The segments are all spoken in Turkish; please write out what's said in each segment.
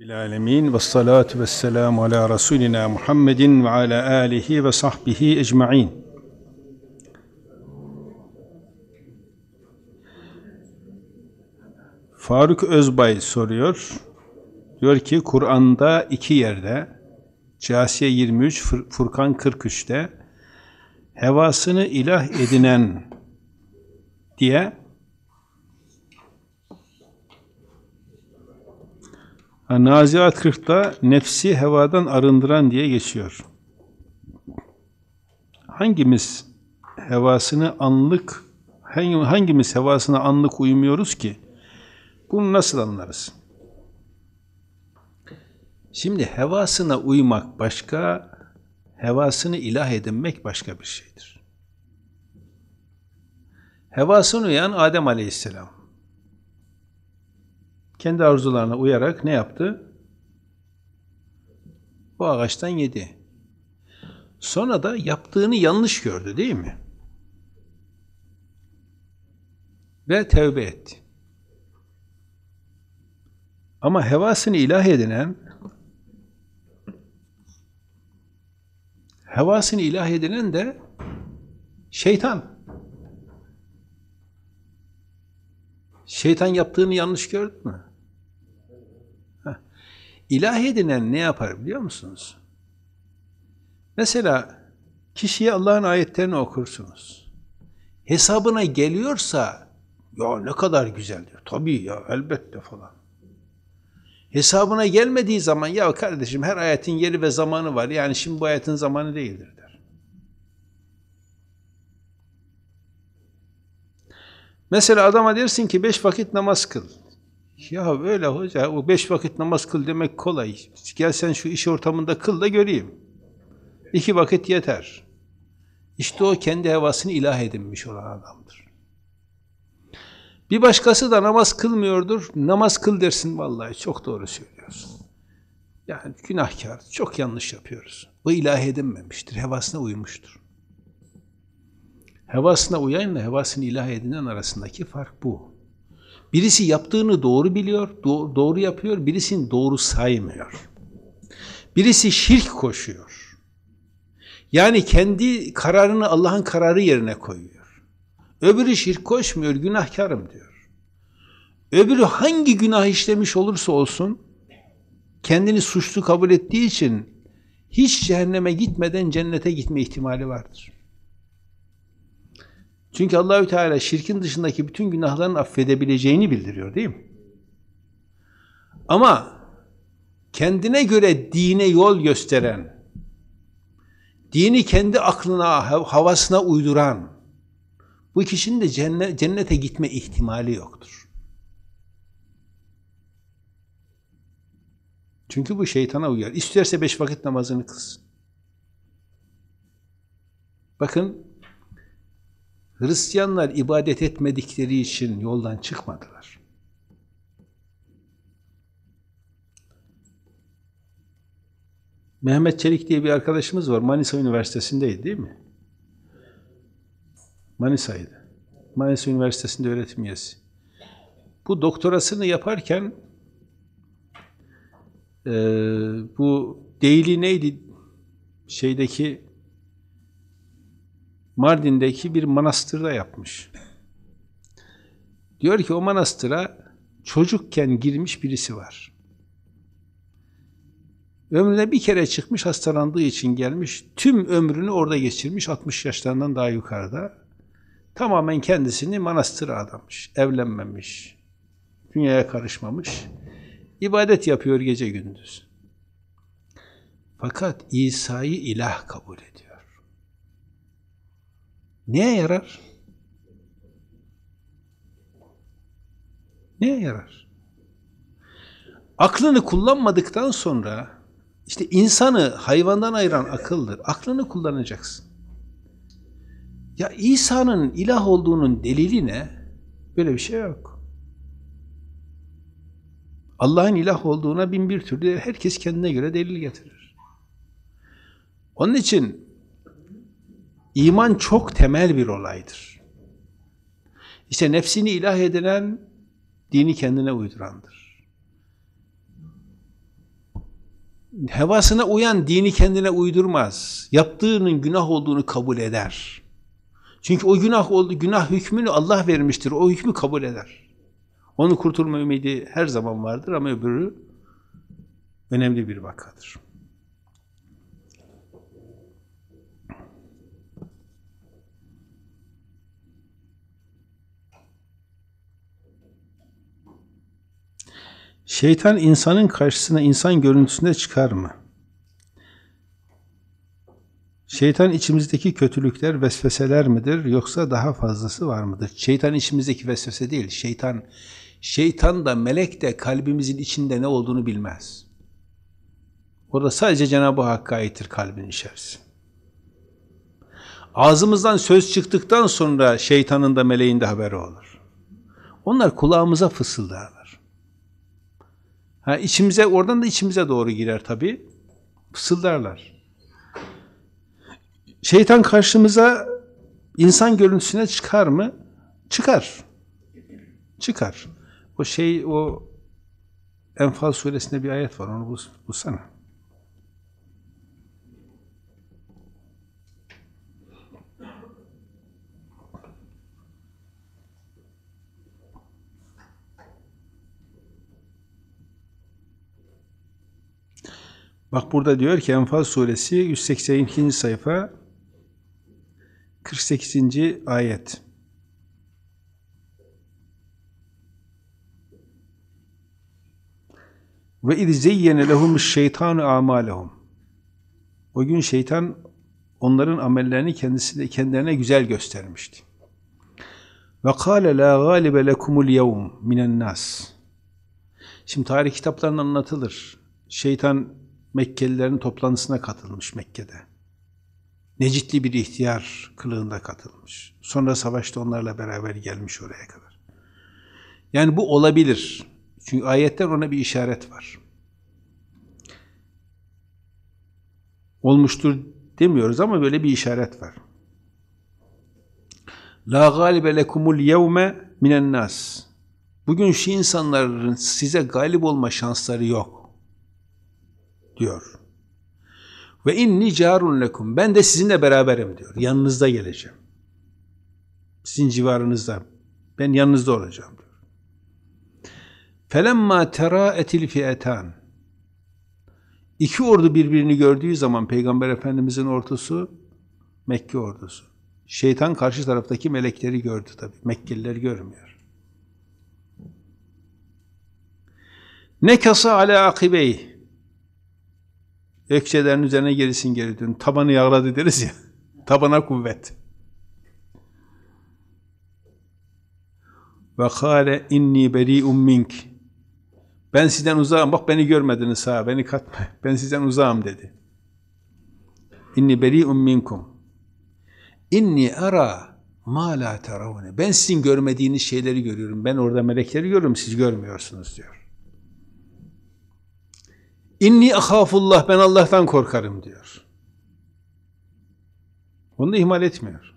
Bilalemin ve salatu ve selamu ala Resulina Muhammedin ve ala alihi ve sahbihi ecma'in. Faruk Özbay soruyor. Diyor ki Kur'an'da iki yerde Casiye 23, Furkan 43'te hevasını ilah edinen diye Naziat 40'ta nefsi hevadan arındıran diye geçiyor. Hangimiz hevasını anlık hangimiz hevasına anlık uymuyoruz ki? Bunu nasıl anlarız? Şimdi hevasına uymak başka, hevasını ilah edinmek başka bir şeydir. Hevasını uyan Adem Aleyhisselam kendi arzularına uyarak ne yaptı? Bu ağaçtan yedi. Sonra da yaptığını yanlış gördü değil mi? Ve tevbe etti. Ama hevasını ilah edinen hevasını ilah edinen de şeytan. Şeytan yaptığını yanlış gördü mü? İlahi denen ne yapar biliyor musunuz? Mesela kişiye Allah'ın ayetlerini okursunuz. Hesabına geliyorsa ya ne kadar güzel diyor. Tabii ya elbette falan. Hesabına gelmediği zaman ya kardeşim her ayetin yeri ve zamanı var. Yani şimdi bu ayetin zamanı değildir der. Mesela adama dersin ki beş vakit namaz kıl. Ya öyle hoca, o beş vakit namaz kıl demek kolay. Gel sen şu iş ortamında kıl da göreyim. İki vakit yeter. İşte o kendi hevasını ilah edinmiş olan adamdır. Bir başkası da namaz kılmıyordur. Namaz kıl dersin vallahi çok doğru söylüyorsun. Yani günahkar, çok yanlış yapıyoruz. Bu ilah edinmemiştir, hevasına uymuştur. Hevasına uyanla hevasını ilah edinen arasındaki fark bu. Birisi yaptığını doğru biliyor, do doğru yapıyor, birisini doğru saymıyor. Birisi şirk koşuyor. Yani kendi kararını Allah'ın kararı yerine koyuyor. Öbürü şirk koşmuyor, günahkarım diyor. Öbürü hangi günah işlemiş olursa olsun kendini suçlu kabul ettiği için hiç cehenneme gitmeden cennete gitme ihtimali vardır. Çünkü Allahü Teala şirkin dışındaki bütün günahların affedebileceğini bildiriyor değil mi? Ama kendine göre dine yol gösteren, dini kendi aklına, havasına uyduran, bu kişinin de cennete gitme ihtimali yoktur. Çünkü bu şeytana uyar. İsterse beş vakit namazını kılsın. Bakın Hristiyanlar ibadet etmedikleri için yoldan çıkmadılar. Mehmet Çelik diye bir arkadaşımız var. Manisa Üniversitesi'ndeydi değil mi? Manisa'ydı. Manisa Üniversitesi'nde öğretim üyesi. Bu doktorasını yaparken e, bu değili neydi? Şeydeki Mardin'deki bir manastırda yapmış. Diyor ki o manastıra çocukken girmiş birisi var. Ömrüne bir kere çıkmış hastalandığı için gelmiş. Tüm ömrünü orada geçirmiş 60 yaşlarından daha yukarıda. Tamamen kendisini manastıra adamış. Evlenmemiş. Dünyaya karışmamış. İbadet yapıyor gece gündüz. Fakat İsa'yı ilah kabul ediyor. Neye yarar? Neye yarar? Aklını kullanmadıktan sonra işte insanı hayvandan ayıran akıldır. Aklını kullanacaksın. Ya İsa'nın ilah olduğunun delili ne? Böyle bir şey yok. Allah'ın ilah olduğuna bin bir türlü herkes kendine göre delil getirir. Onun için İman çok temel bir olaydır. İşte nefsini ilah edilen, dini kendine uydurandır. Hevasına uyan dini kendine uydurmaz. Yaptığının günah olduğunu kabul eder. Çünkü o günah oldu, günah hükmünü Allah vermiştir. O hükmü kabul eder. Onu kurtulma ümidi her zaman vardır ama öbürü önemli bir vakadır. Şeytan insanın karşısına insan görüntüsünde çıkar mı? Şeytan içimizdeki kötülükler vesveseler midir yoksa daha fazlası var mıdır? Şeytan içimizdeki vesvese değil. Şeytan şeytan da melek de kalbimizin içinde ne olduğunu bilmez. Orada sadece Cenab-ı Hakk'a aittir kalbin içerisinde. Ağzımızdan söz çıktıktan sonra şeytanın da meleğin de haberi olur. Onlar kulağımıza fısıldar. Ha, içimize, oradan da içimize doğru girer tabi. Fısıldarlar. Şeytan karşımıza insan görüntüsüne çıkar mı? Çıkar. Çıkar. O şey, o Enfal suresinde bir ayet var, onu bul, bulsana. Bak burada diyor ki Enfal suresi 182. sayfa 48. ayet. Ve iz zeyyene lehum şeytanu amalehum. O gün şeytan onların amellerini kendisine kendilerine güzel göstermişti. Ve kâle la gâlibe lekumul yevm minen nas. Şimdi tarih kitaplarında anlatılır. Şeytan Mekkelilerin toplantısına katılmış Mekke'de. Necitli bir ihtiyar kılığında katılmış. Sonra savaşta onlarla beraber gelmiş oraya kadar. Yani bu olabilir. Çünkü ayetler ona bir işaret var. Olmuştur demiyoruz ama böyle bir işaret var. La galibe lekumul yevme minen nas. Bugün şu insanların size galip olma şansları yok diyor. Ve inni carun lekum. Ben de sizinle beraberim diyor. Yanınızda geleceğim. Sizin civarınızda. Ben yanınızda olacağım diyor. Felemma tera etil fiyetan. İki ordu birbirini gördüğü zaman Peygamber Efendimizin ordusu Mekke ordusu. Şeytan karşı taraftaki melekleri gördü tabi. Mekkeliler görmüyor. Ne kasa ala akibeyi Ekçelerin üzerine gerisin geri dön. Tabanı yağladı deriz ya. Tabana kuvvet. Ve kâle inni berî'um mink. Ben sizden uzağım. Bak beni görmediniz ha. Beni katma. Ben sizden uzağım dedi. İnni berî'um minkum. İnni ara ma la teravune. Ben sizin görmediğiniz şeyleri görüyorum. Ben orada melekleri görüyorum. Siz görmüyorsunuz diyor. İnni ahafullah ben Allah'tan korkarım diyor. Bunu da ihmal etmiyor.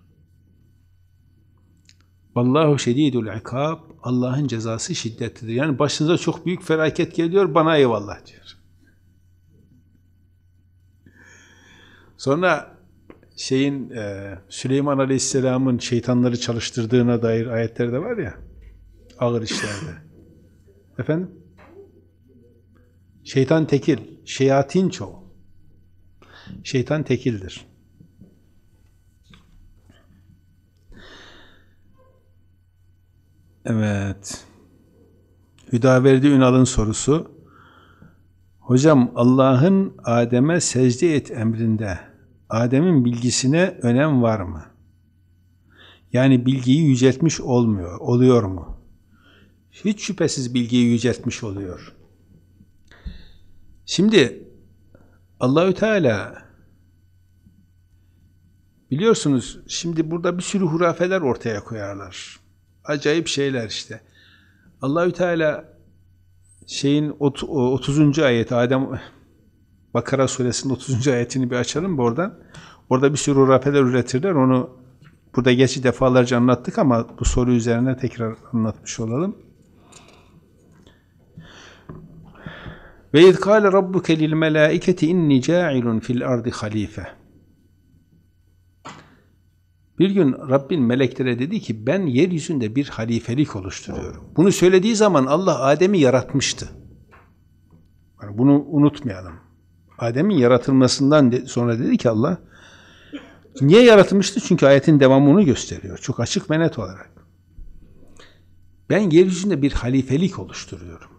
Vallahu şedidul ikab Allah'ın cezası şiddetlidir. Yani başınıza çok büyük felaket geliyor bana eyvallah diyor. Sonra şeyin e, Süleyman Aleyhisselam'ın şeytanları çalıştırdığına dair ayetler de var ya ağır işlerde. Efendim? Şeytan tekil, şeyatin çoğu. Şeytan tekildir. Evet. Hüdaverdi Ünal'ın sorusu. Hocam Allah'ın Adem'e secde et emrinde Adem'in bilgisine önem var mı? Yani bilgiyi yüceltmiş olmuyor, oluyor mu? Hiç şüphesiz bilgiyi yüceltmiş oluyor. Şimdi Allahü Teala biliyorsunuz şimdi burada bir sürü hurafeler ortaya koyarlar. Acayip şeyler işte. Allahü Teala şeyin 30. ayet Adem Bakara suresinin 30. ayetini bir açalım buradan. Orada bir sürü hurafeler üretirler. Onu burada geçici defalarca anlattık ama bu soru üzerine tekrar anlatmış olalım. Ve izkâle rabbuke lil melâiketi inni câilun fil ardi halife. Bir gün Rabbin meleklere dedi ki ben yeryüzünde bir halifelik oluşturuyorum. Bunu söylediği zaman Allah Adem'i yaratmıştı. Yani bunu unutmayalım. Adem'in yaratılmasından sonra dedi ki Allah niye yaratılmıştı? Çünkü ayetin devamını gösteriyor. Çok açık ve net olarak. Ben yeryüzünde bir halifelik oluşturuyorum.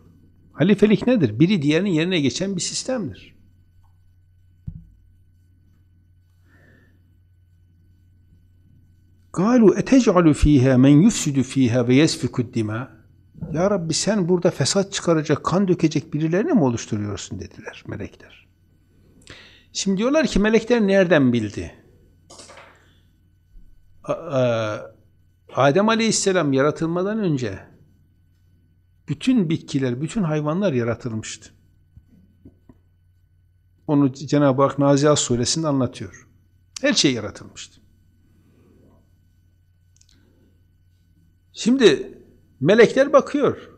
Halifelik nedir? Biri diğerinin yerine geçen bir sistemdir. قَالُوا اَتَجْعَلُ ف۪يهَا مَنْ يُفْسِدُ ف۪يهَا وَيَسْفِكُ الدِّمَا Ya Rabbi sen burada fesat çıkaracak, kan dökecek birilerini mi oluşturuyorsun dediler melekler. Şimdi diyorlar ki melekler nereden bildi? E, Adem Aleyhisselam yaratılmadan önce bütün bitkiler, bütün hayvanlar yaratılmıştı. Onu Cenab-ı Hak Nazihat suresinde anlatıyor. Her şey yaratılmıştı. Şimdi melekler bakıyor.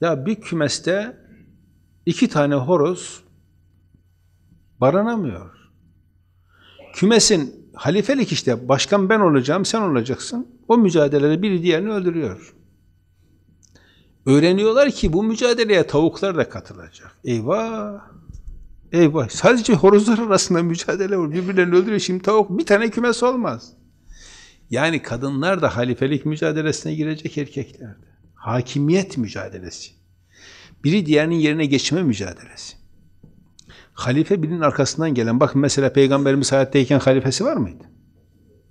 Ya bir kümeste iki tane horoz baranamıyor. Kümesin halifelik işte başkan ben olacağım sen olacaksın. O mücadelede biri diğerini öldürüyor. Öğreniyorlar ki bu mücadeleye tavuklar da katılacak. Eyvah! Eyvah! Sadece horozlar arasında mücadele var. Birbirlerini öldürüyor. Şimdi tavuk bir tane kümes olmaz. Yani kadınlar da halifelik mücadelesine girecek erkekler de. Hakimiyet mücadelesi. Biri diğerinin yerine geçme mücadelesi. Halife birinin arkasından gelen. Bakın mesela Peygamberimiz hayattayken halifesi var mıydı?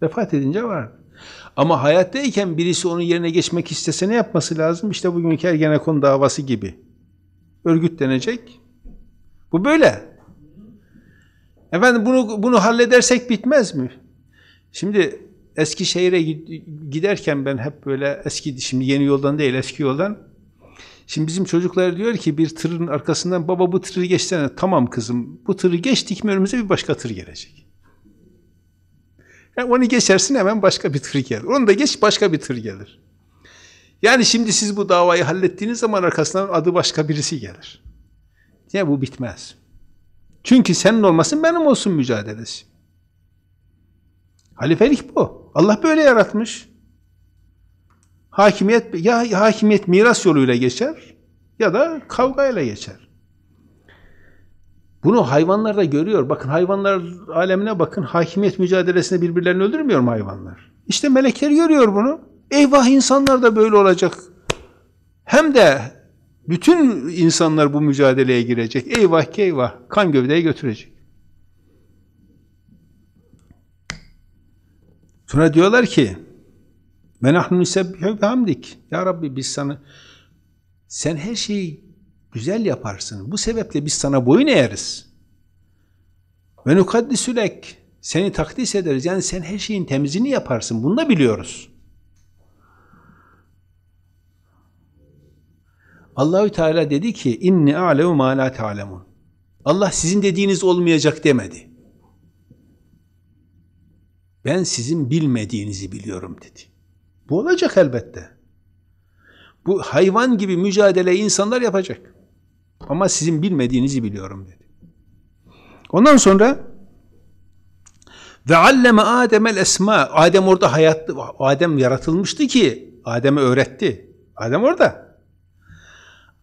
Vefat edince vardı. Ama hayattayken birisi onun yerine geçmek istese ne yapması lazım? İşte bugünkü Ergenekon davası gibi. Örgütlenecek. Bu böyle. Efendim bunu, bunu halledersek bitmez mi? Şimdi Eskişehir'e giderken ben hep böyle eski, şimdi yeni yoldan değil eski yoldan. Şimdi bizim çocuklar diyor ki bir tırın arkasından baba bu tırı geçsene. Tamam kızım bu tırı geçtik mi önümüze bir başka tır gelecek. Yani onu geçersin hemen başka bir tır gelir. Onu da geç başka bir tır gelir. Yani şimdi siz bu davayı hallettiğiniz zaman arkasından adı başka birisi gelir. Ya bu bitmez. Çünkü senin olmasın benim olsun mücadelesi. Halifelik bu. Allah böyle yaratmış. Hakimiyet ya hakimiyet miras yoluyla geçer ya da kavgayla geçer. Bunu hayvanlar da görüyor. Bakın hayvanlar alemine bakın. Hakimiyet mücadelesinde birbirlerini öldürmüyor mu hayvanlar? İşte melekler görüyor bunu. Eyvah insanlar da böyle olacak. Hem de bütün insanlar bu mücadeleye girecek. Eyvah ki eyvah. Kan gövdeye götürecek. Sonra diyorlar ki ve nahnu hamdik. Ya Rabbi biz sana sen her şeyi güzel yaparsın. Bu sebeple biz sana boyun eğeriz. Ve nukaddisülek seni takdis ederiz. Yani sen her şeyin temizini yaparsın. Bunu da biliyoruz. Allahü Teala dedi ki inni a'lemu ma la ta'lemun. Allah sizin dediğiniz olmayacak demedi. Ben sizin bilmediğinizi biliyorum dedi. Bu olacak elbette. Bu hayvan gibi mücadele insanlar yapacak. Ama sizin bilmediğinizi biliyorum dedi. Ondan sonra ve alleme Adem el esma. Adem orada hayatlı Adem yaratılmıştı ki Adem'e öğretti. Adem orada.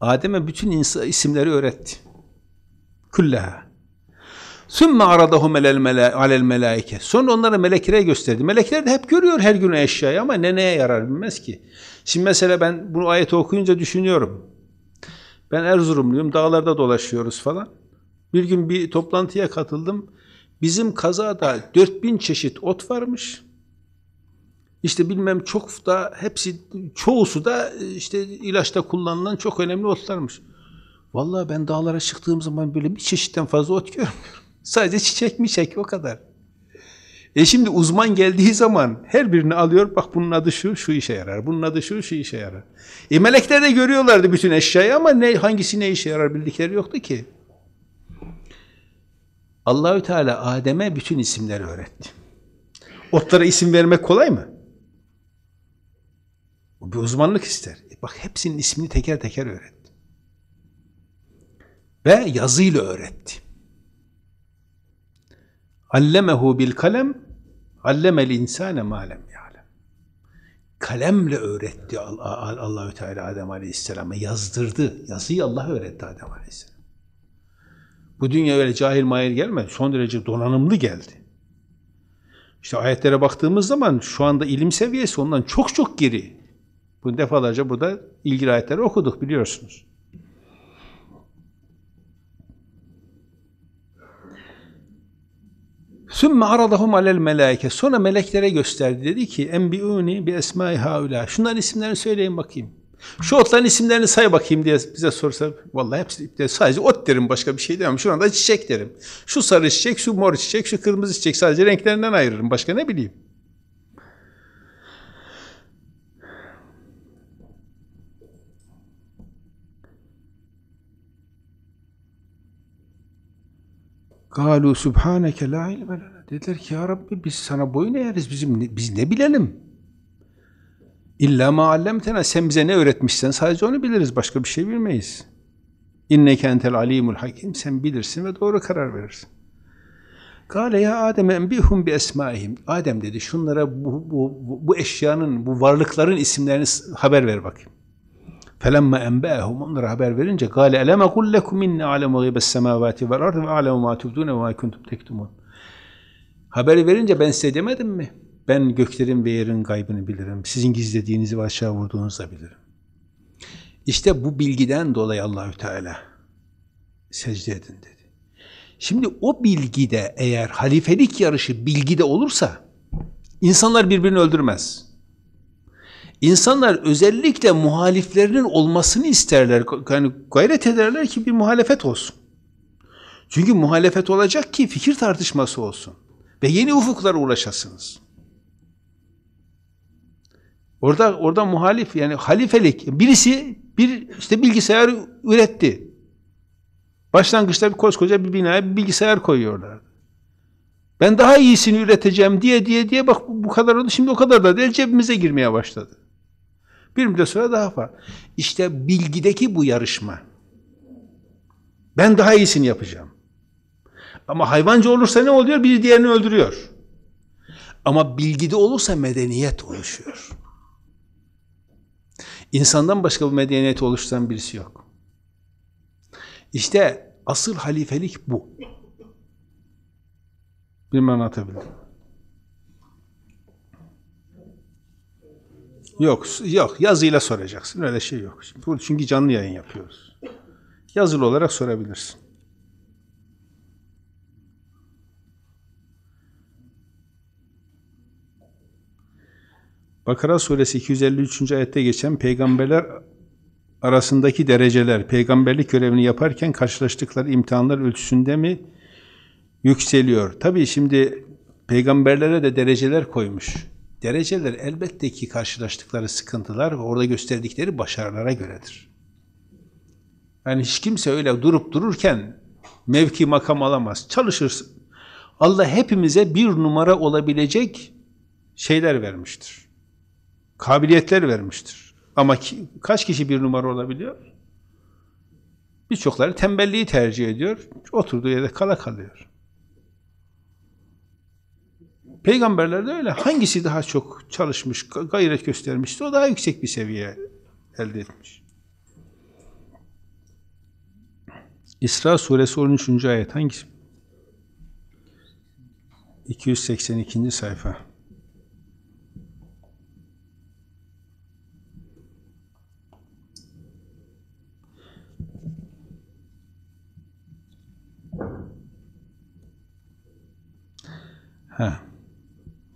Adem'e bütün isimleri öğretti. Külleha. Sümme aradahum alel melaike. Sonra onları meleklere gösterdi. Melekler de hep görüyor her gün eşyayı ama ne neye yarar bilmez ki. Şimdi mesela ben bunu ayeti okuyunca düşünüyorum. Ben Erzurumluyum, dağlarda dolaşıyoruz falan. Bir gün bir toplantıya katıldım. Bizim kazada 4000 çeşit ot varmış. İşte bilmem çok da hepsi çoğusu da e, işte ilaçta kullanılan çok önemli otlarmış. Vallahi ben dağlara çıktığım zaman böyle bir çeşitten fazla ot görmüyorum. Sadece çiçek mi çek o kadar. E şimdi uzman geldiği zaman her birini alıyor, bak bunun adı şu, şu işe yarar, bunun adı şu, şu işe yarar. E melekler de görüyorlardı bütün eşyayı ama ne, hangisi ne işe yarar bildikleri yoktu ki. Allahü Teala Adem'e bütün isimleri öğretti. Otlara isim vermek kolay mı? O bir uzmanlık ister. E bak hepsinin ismini teker teker öğretti. Ve yazıyla öğretti. Allemehu bil kalem allemel insane malem ya'lem. Kalemle öğretti Allahü Teala Adem Aleyhisselam'a yazdırdı. Yazıyı Allah öğretti Adem Aleyhisselam. Bu dünya öyle cahil mahir gelmedi. Son derece donanımlı geldi. İşte ayetlere baktığımız zaman şu anda ilim seviyesi ondan çok çok geri. Bu defalarca burada ilgili ayetleri okuduk biliyorsunuz. ثُمَّ عَرَضَهُمْ alel الْمَلَائِكَ Sonra meleklere gösterdi. Dedi ki اَنْبِعُونِ بِاَسْمَاءِ هَاُلَى Şunların isimlerini söyleyin bakayım. Şu otların isimlerini say bakayım diye bize sorsa vallahi hepsi ipte sadece ot derim başka bir şey demem. Şu anda çiçek derim. Şu sarı çiçek, şu mor çiçek, şu kırmızı çiçek sadece renklerinden ayırırım. Başka ne bileyim. Galu subhaneke la ilme lana. Dediler ki ya Rabbi biz sana boyun eğeriz. Bizim biz ne bilelim? İlla ma allemtena. Sen bize ne öğretmişsen sadece onu biliriz. Başka bir şey bilmeyiz. İnneke entel alimul hakim. Sen bilirsin ve doğru karar verirsin. Kale ya Adem enbihum bi esmaihim. Adem dedi şunlara bu, bu, bu eşyanın, bu varlıkların isimlerini haber ver bakayım. Felemma enbâhum onlara haber verince gâle eleme kullekum minne alemu gıybes semâvâti vel ardı ve alemu mâ tubdûne ve mâ kuntum tektumûn. Haberi verince ben size demedim mi? Ben göklerin ve yerin gaybını bilirim. Sizin gizlediğinizi ve aşağı vurduğunuzu da bilirim. İşte bu bilgiden dolayı Allahü Teala secde edin dedi. Şimdi o bilgide eğer halifelik yarışı bilgide olursa insanlar birbirini öldürmez. İnsanlar özellikle muhaliflerinin olmasını isterler. Yani gayret ederler ki bir muhalefet olsun. Çünkü muhalefet olacak ki fikir tartışması olsun. Ve yeni ufuklara ulaşasınız. Orada orada muhalif yani halifelik birisi bir işte bilgisayar üretti. Başlangıçta bir koskoca bir binaya bir bilgisayar koyuyorlar. Ben daha iyisini üreteceğim diye diye diye bak bu kadar oldu şimdi o kadar da değil cebimize girmeye başladı. Bir müddet sonra daha farklı. İşte bilgideki bu yarışma. Ben daha iyisini yapacağım. Ama hayvancı olursa ne oluyor? Bir diğerini öldürüyor. Ama bilgide olursa medeniyet oluşuyor. İnsandan başka bu medeniyet oluşturan birisi yok. İşte asıl halifelik bu. Bilmem anlatabildim. Yok, yok. Yazıyla soracaksın. Öyle şey yok. çünkü canlı yayın yapıyoruz. Yazılı olarak sorabilirsin. Bakara suresi 253. ayette geçen peygamberler arasındaki dereceler, peygamberlik görevini yaparken karşılaştıkları imtihanlar ölçüsünde mi yükseliyor? Tabii şimdi peygamberlere de dereceler koymuş. Dereceler elbette ki karşılaştıkları sıkıntılar ve orada gösterdikleri başarılara göredir. Yani hiç kimse öyle durup dururken mevki makam alamaz. Çalışırsın. Allah hepimize bir numara olabilecek şeyler vermiştir. Kabiliyetler vermiştir. Ama ki, kaç kişi bir numara olabiliyor? Birçokları tembelliği tercih ediyor. Oturduğu yerde kala kalıyor. Peygamberler de öyle. Hangisi daha çok çalışmış, gayret göstermişse o daha yüksek bir seviye elde etmiş. İsra suresi 13. ayet hangisi? 282. sayfa. Ha.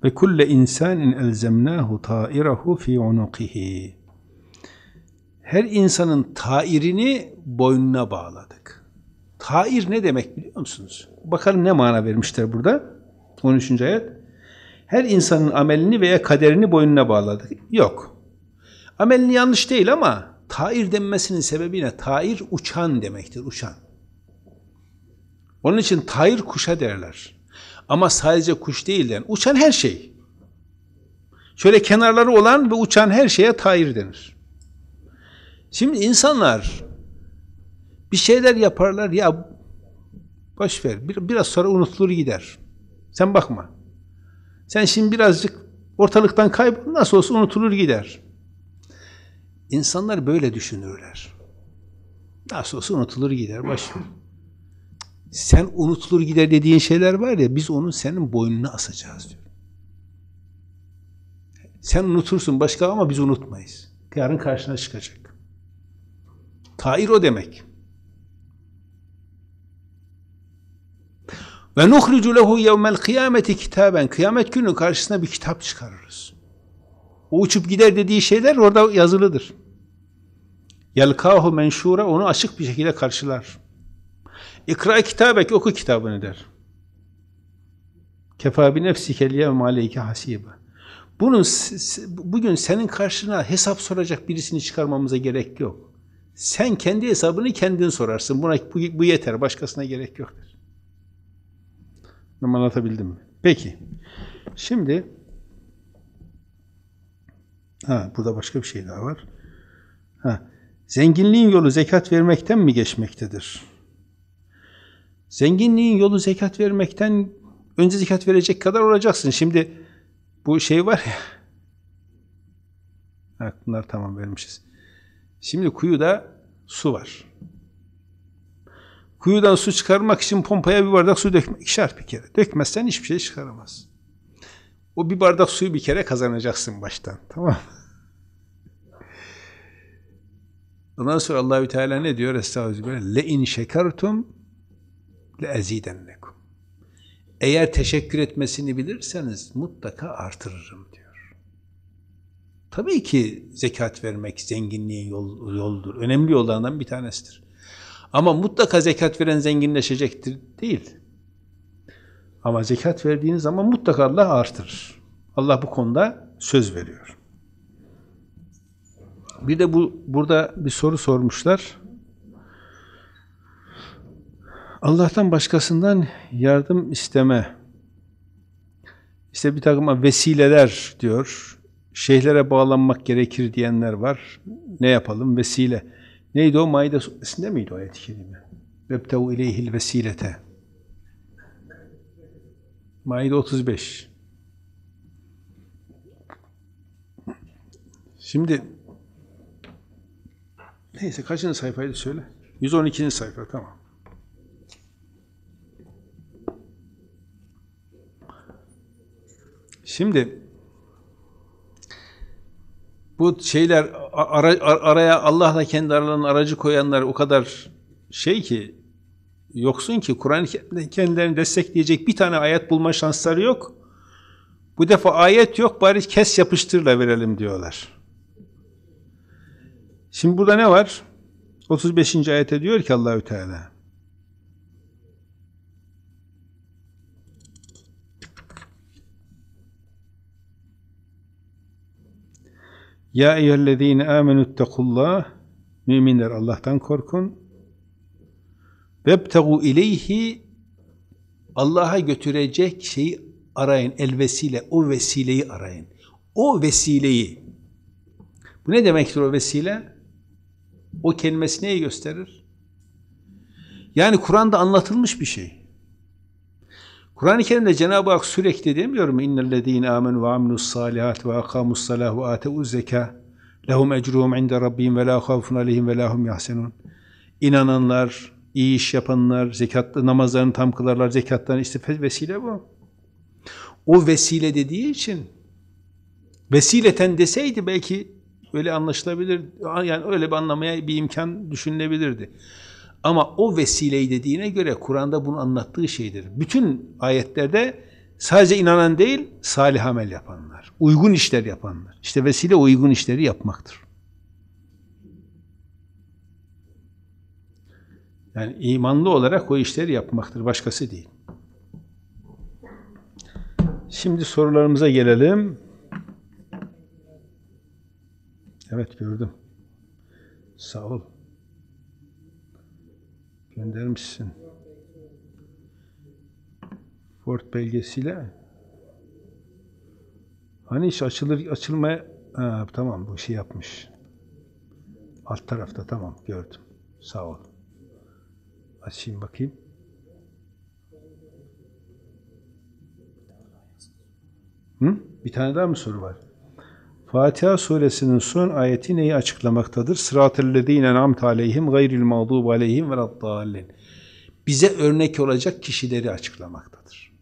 Ve kulle insanin elzemnahu ta'irahu fi unukihi. Her insanın tairini boynuna bağladık. Tair ne demek biliyor musunuz? Bakalım ne mana vermişler burada. 13. ayet. Her insanın amelini veya kaderini boynuna bağladık. Yok. Amelini yanlış değil ama tair denmesinin sebebi ne? Tair uçan demektir, uçan. Onun için tair kuşa derler. Ama sadece kuş değil yani uçan her şey. Şöyle kenarları olan ve uçan her şeye tayir denir. Şimdi insanlar bir şeyler yaparlar ya boş bir, biraz sonra unutulur gider. Sen bakma. Sen şimdi birazcık ortalıktan kaybol nasıl olsa unutulur gider. İnsanlar böyle düşünürler. Nasıl olsa unutulur gider. Boş sen unutulur gider dediğin şeyler var ya biz onun senin boynuna asacağız diyor. Sen unutursun başka ama biz unutmayız. Yarın karşına çıkacak. Tair o demek. Ve nuhricu lehu yevmel kıyameti kitaben. Kıyamet günü karşısına bir kitap çıkarırız. O uçup gider dediği şeyler orada yazılıdır. Yelkahu menşura onu açık bir şekilde karşılar. İkra kitabek, oku kitabını der. Kefa bi nefsikel yevm hasibe. Bunun bugün senin karşına hesap soracak birisini çıkarmamıza gerek yok. Sen kendi hesabını kendin sorarsın. Buna bu, bu yeter. Başkasına gerek yoktur. Bunu anlatabildim mi? Peki. Şimdi ha, burada başka bir şey daha var. Ha, zenginliğin yolu zekat vermekten mi geçmektedir? Zenginliğin yolu zekat vermekten önce zekat verecek kadar olacaksın. Şimdi bu şey var ya. Evet, bunlar tamam vermişiz. Şimdi kuyuda su var. Kuyudan su çıkarmak için pompaya bir bardak su dökmek şart bir kere. Dökmezsen hiçbir şey çıkaramaz. O bir bardak suyu bir kere kazanacaksın baştan. Tamam mı? Ondan sonra Allahü Teala ne diyor? Estağfirullah. Le in şekertum لَاَزِيدَنَّكُمْ Eğer teşekkür etmesini bilirseniz mutlaka artırırım diyor. Tabii ki zekat vermek zenginliğin yol, yoludur. Önemli yollarından bir tanesidir. Ama mutlaka zekat veren zenginleşecektir değil. Ama zekat verdiğiniz zaman mutlaka Allah artırır. Allah bu konuda söz veriyor. Bir de bu burada bir soru sormuşlar. Allah'tan başkasından yardım isteme. işte bir takım vesileler diyor. Şeyhlere bağlanmak gerekir diyenler var. Ne yapalım? Vesile. Neydi o? Maide suresinde miydi o ayet-i kerime? Vebtevu ileyhil vesilete. Maide 35. Şimdi neyse kaçıncı sayfaydı söyle. 112. sayfa tamam. Şimdi bu şeyler ara, araya Allah'la kendi aralarına aracı koyanlar o kadar şey ki yoksun ki Kur'an kendilerini destekleyecek bir tane ayet bulma şansları yok. Bu defa ayet yok bari kes yapıştırla verelim diyorlar. Şimdi burada ne var? 35. ayete diyor ki Allahü Teala Ya eyyühellezine amenüttekullah Müminler Allah'tan korkun. Vebtegu ileyhi Allah'a götürecek şeyi arayın. El vesile, o vesileyi arayın. O vesileyi. Bu ne demektir o vesile? O kelimesi neyi gösterir? Yani Kur'an'da anlatılmış bir şey. Kur'an-ı Kerim'de Cenab-ı Hak sürekli demiyor mu? İnnellezîne âmenû ve amilussâlihâti ve akâmussalâhe ve âteûz-zekâ lehum ecruhum inde rabbihim ve lâ havfun aleyhim ve lâ hum İnananlar, iyi iş yapanlar, zekat namazlarını tam kılarlar, zekattan istifade vesile bu. O vesile dediği için vesileten deseydi belki öyle anlaşılabilir, yani öyle bir anlamaya bir imkan düşünülebilirdi. Ama o vesileyi dediğine göre Kur'an'da bunu anlattığı şeydir. Bütün ayetlerde sadece inanan değil, salih amel yapanlar, uygun işler yapanlar. İşte vesile uygun işleri yapmaktır. Yani imanlı olarak o işleri yapmaktır, başkası değil. Şimdi sorularımıza gelelim. Evet gördüm. Sağ ol göndermişsin. Ford belgesiyle hani iş açılır açılmaya ha, tamam bu şey yapmış. Alt tarafta tamam gördüm. Sağ ol. Açayım bakayım. Hı? Bir tane daha mı soru var? Fatiha suresinin son ayeti neyi açıklamaktadır? Sıratellezîne en'amte aleyhim gayril mağdûb aleyhim veladdallin. Bize örnek olacak kişileri açıklamaktadır.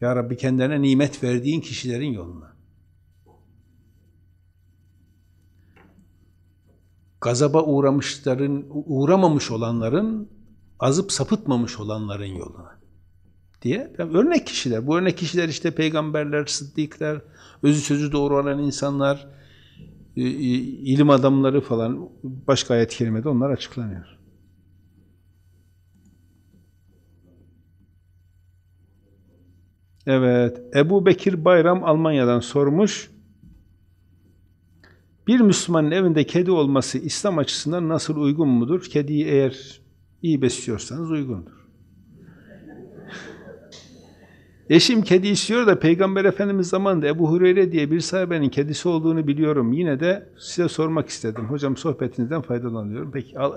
Ya Rabbi kendine nimet verdiğin kişilerin yoluna. Gazaba uğramışların, uğramamış olanların, azıp sapıtmamış olanların yoluna diye. Yani örnek kişiler. Bu örnek kişiler işte peygamberler, sıddıklar, özü sözü doğru olan insanlar, e, e, ilim adamları falan başka ayet-i kerimede onlar açıklanıyor. Evet, Ebu Bekir Bayram Almanya'dan sormuş. Bir Müslümanın evinde kedi olması İslam açısından nasıl uygun mudur? Kediyi eğer iyi besliyorsanız uygundur. Eşim kedi istiyor da Peygamber Efendimiz zamanında Ebu Hureyre diye bir sahabenin kedisi olduğunu biliyorum. Yine de size sormak istedim. Hocam sohbetinizden faydalanıyorum. Peki al,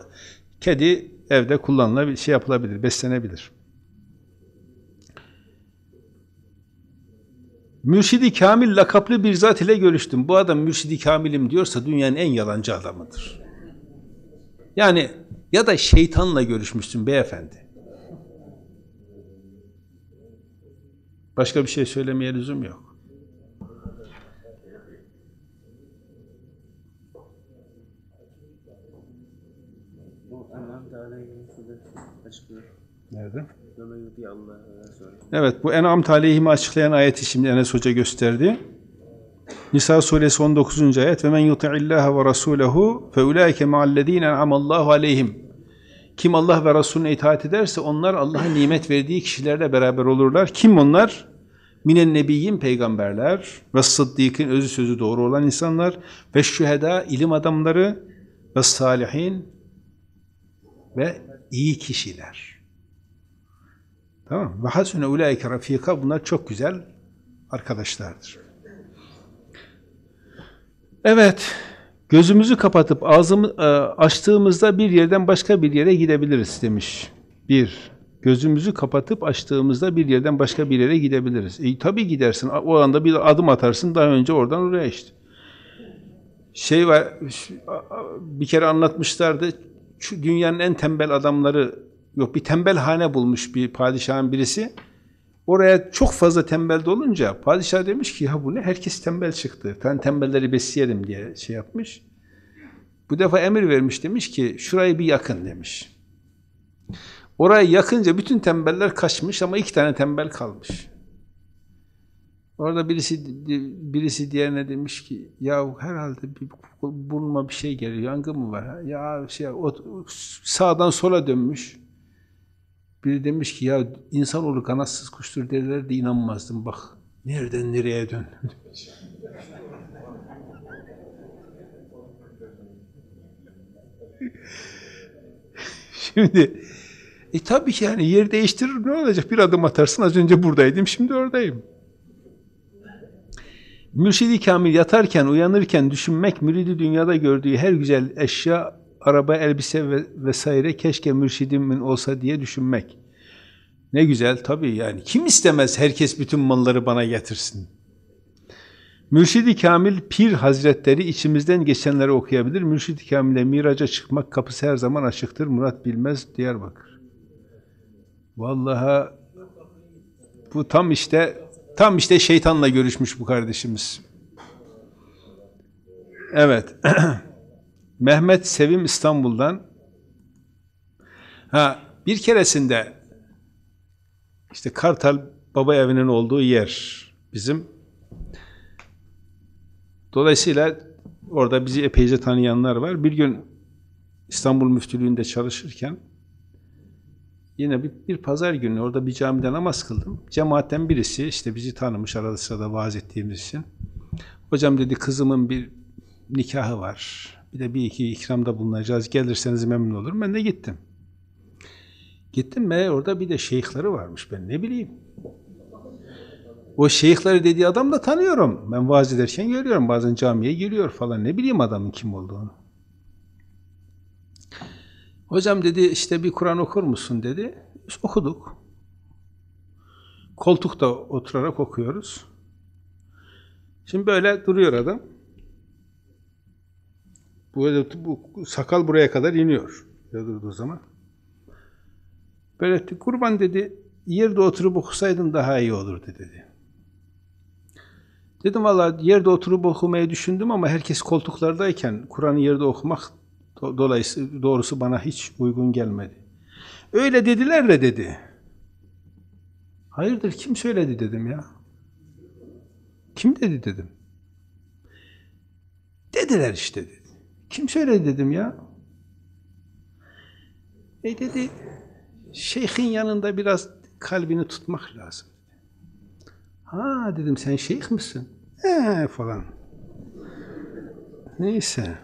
kedi evde kullanılabilir, şey yapılabilir, beslenebilir. Mürşidi Kamil lakaplı bir zat ile görüştüm. Bu adam Mürşidi Kamil'im diyorsa dünyanın en yalancı adamıdır. Yani ya da şeytanla görüşmüşsün beyefendi. Başka bir şey söylemeye lüzum yok. Nerede? Evet bu En'am talihimi açıklayan ayeti şimdi Enes Hoca gösterdi. Nisa suresi 19. ayet ve men yuti'illaha ve rasulehu fe ulaike ma'allezine en'amallahu aleyhim kim Allah ve Resulüne itaat ederse onlar Allah'ın nimet verdiği kişilerle beraber olurlar. Kim onlar? Minen nebiyyin peygamberler ve sıddıkın özü sözü doğru olan insanlar ve şüheda ilim adamları ve salihin ve iyi kişiler. Tamam mı? Ve hasune ulaike rafika bunlar çok güzel arkadaşlardır. Evet. Gözümüzü kapatıp ağzımı e, açtığımızda bir yerden başka bir yere gidebiliriz demiş. Bir, gözümüzü kapatıp açtığımızda bir yerden başka bir yere gidebiliriz. E, tabi gidersin, o anda bir adım atarsın, daha önce oradan oraya işte. Şey var, bir kere anlatmışlardı, dünyanın en tembel adamları, yok bir tembel hane bulmuş bir padişahın birisi, Oraya çok fazla tembel dolunca padişah demiş ki ya bu ne herkes tembel çıktı. Ben tembelleri besleyelim diye şey yapmış. Bu defa emir vermiş demiş ki şurayı bir yakın demiş. Orayı yakınca bütün tembeller kaçmış ama iki tane tembel kalmış. Orada birisi birisi diğerine demiş ki ya herhalde bir burnuma bir şey geliyor. Yangın mı var? Ya şey o, sağdan sola dönmüş. Biri demiş ki ya insan olur kanatsız kuştur derlerdi inanmazdım bak. Nereden nereye döndüm demiş. Şimdi e tabii ki yani yer değiştirir ne olacak? Bir adım atarsın az önce buradaydım şimdi oradayım. Mürşidi Kamil yatarken, uyanırken düşünmek, müridi dünyada gördüğü her güzel eşya araba, elbise ve vesaire keşke mürşidimin olsa diye düşünmek. Ne güzel tabii yani. Kim istemez herkes bütün malları bana getirsin. Mürsid-i Kamil Pir Hazretleri içimizden geçenleri okuyabilir. Mürsid-i Kamil'e miraca çıkmak kapısı her zaman açıktır. Murat Bilmez Diyarbakır. Vallaha bu tam işte tam işte şeytanla görüşmüş bu kardeşimiz. Evet. Mehmet Sevim İstanbul'dan ha bir keresinde işte Kartal Baba Evi'nin olduğu yer bizim. Dolayısıyla orada bizi epeyce tanıyanlar var. Bir gün İstanbul Müftülüğü'nde çalışırken yine bir, bir pazar günü orada bir camide namaz kıldım. Cemaatten birisi işte bizi tanımış arada sırada vaaz ettiğimiz için. Hocam dedi kızımın bir nikahı var. Bir de bir iki ikramda bulunacağız. Gelirseniz memnun olurum. Ben de gittim. Gittim meğer orada bir de şeyhleri varmış. Ben ne bileyim. O şeyhleri dediği adam da tanıyorum. Ben vaaz ederken görüyorum. Bazen camiye giriyor falan. Ne bileyim adamın kim olduğunu. Hocam dedi işte bir Kur'an okur musun dedi. Biz okuduk. Koltukta oturarak okuyoruz. Şimdi böyle duruyor adam. Böyle bu sakal buraya kadar iniyor. Durduğu zaman. Böyle kurban dedi yerde oturup okusaydım daha iyi olurdu dedi. Dedim valla yerde oturup okumayı düşündüm ama herkes koltuklardayken Kur'an'ı yerde okumak dolayısıyla doğrusu bana hiç uygun gelmedi. Öyle dediler de dedi. Hayırdır kim söyledi dedim ya. Kim dedi dedim. Dediler işte dedi. Kim söyledi dedim ya. E dedi, şeyhin yanında biraz kalbini tutmak lazım. Ha dedim sen şeyh misin? Ee falan. Neyse.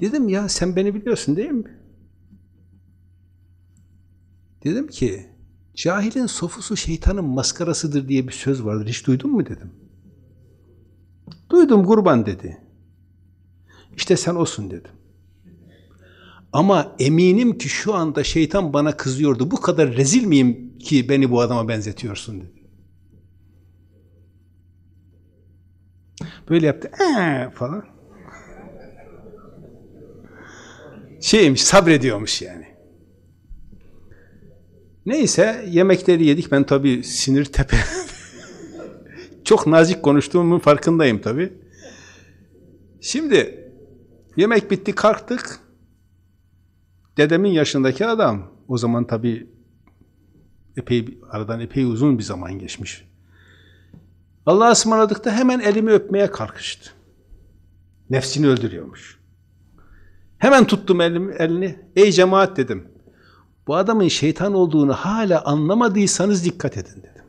Dedim ya sen beni biliyorsun değil mi? Dedim ki cahilin sofusu şeytanın maskarasıdır diye bir söz vardır. Hiç duydun mu dedim. Duydum kurban dedi. İşte sen olsun dedim. Ama eminim ki şu anda şeytan bana kızıyordu. Bu kadar rezil miyim ki beni bu adama benzetiyorsun dedi. Böyle yaptı. Ee, falan. Şeymiş sabrediyormuş yani. Neyse yemekleri yedik. Ben tabii sinir tepe. Çok nazik konuştuğumun farkındayım tabii. Şimdi Yemek bitti kalktık. Dedemin yaşındaki adam, o zaman tabi epey, aradan epey uzun bir zaman geçmiş. Allah'a ısmarladık hemen elimi öpmeye kalkıştı. Nefsini öldürüyormuş. Hemen tuttum elim, elini. Ey cemaat dedim. Bu adamın şeytan olduğunu hala anlamadıysanız dikkat edin dedim.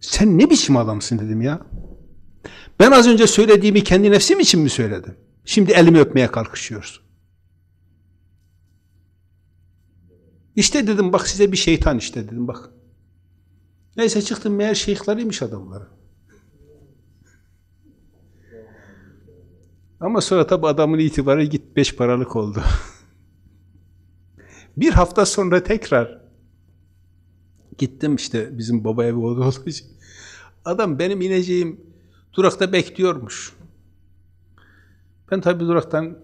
Sen ne biçim adamsın dedim ya. Ben az önce söylediğimi kendi nefsim için mi söyledim? Şimdi elimi öpmeye kalkışıyorsun. İşte dedim bak size bir şeytan işte dedim bak. Neyse çıktım meğer şeyhleriymiş adamları. Ama sonra tabi adamın itibarı git beş paralık oldu. bir hafta sonra tekrar gittim işte bizim baba evi olduğu için. Adam benim ineceğim Durakta bekliyormuş. Ben tabii duraktan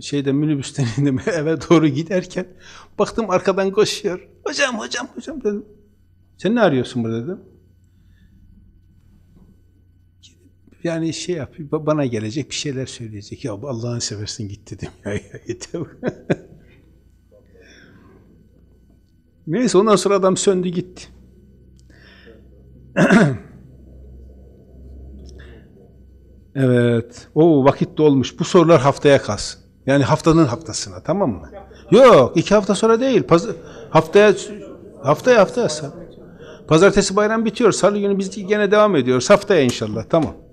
şeyde minibüsten indim eve doğru giderken baktım arkadan koşuyor. Hocam hocam hocam dedim. Sen ne arıyorsun burada dedim. Yani şey yap bana gelecek bir şeyler söyleyecek. Ya Allah'ın seversin git dedim. Ya, ya, yeter. Neyse ondan sonra adam söndü gitti. Evet. O vakit dolmuş. Bu sorular haftaya kalsın. Yani haftanın haftasına tamam mı? Yok. iki hafta sonra değil. Paz haftaya haftaya haftaya. Pazartesi bayram bitiyor. Salı günü biz gene devam ediyoruz. Haftaya inşallah. Tamam.